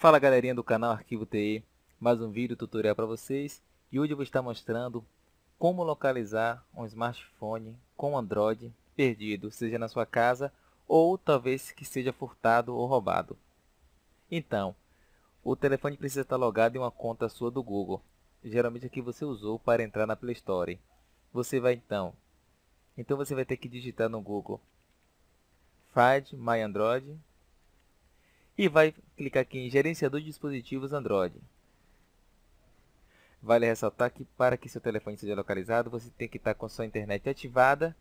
Fala galerinha do canal Arquivo TI, mais um vídeo tutorial para vocês e hoje eu vou estar mostrando como localizar um smartphone com Android perdido, seja na sua casa ou talvez que seja furtado ou roubado. Então, o telefone precisa estar logado em uma conta sua do Google, geralmente a que você usou para entrar na Play Store. Você vai então, então você vai ter que digitar no Google Find My Android e vai clicar aqui em gerenciador de dispositivos Android. Vale ressaltar que para que seu telefone seja localizado, você tem que estar com sua internet ativada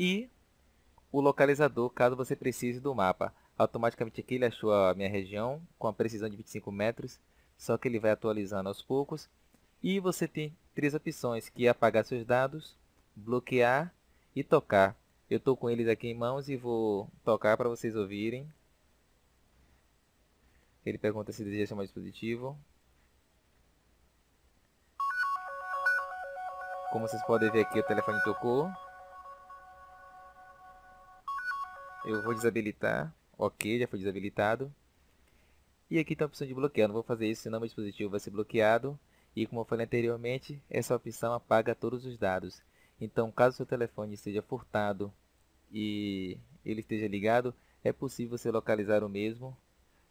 e o localizador, caso você precise do mapa. Automaticamente aqui ele achou a minha região com a precisão de 25 metros, só que ele vai atualizando aos poucos. E você tem três opções, que é apagar seus dados, bloquear e tocar. Eu estou com eles aqui em mãos e vou tocar para vocês ouvirem. Ele pergunta se deseja chamar o dispositivo. Como vocês podem ver aqui, o telefone tocou. Eu vou desabilitar. Ok, já foi desabilitado. E aqui tem a opção de bloquear. Não vou fazer isso, senão meu dispositivo vai ser bloqueado. E como eu falei anteriormente, essa opção apaga todos os dados. Então, caso seu telefone esteja furtado e ele esteja ligado, é possível você localizar o mesmo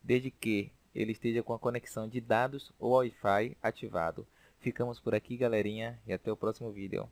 desde que ele esteja com a conexão de dados ou Wi-Fi ativado. Ficamos por aqui, galerinha, e até o próximo vídeo.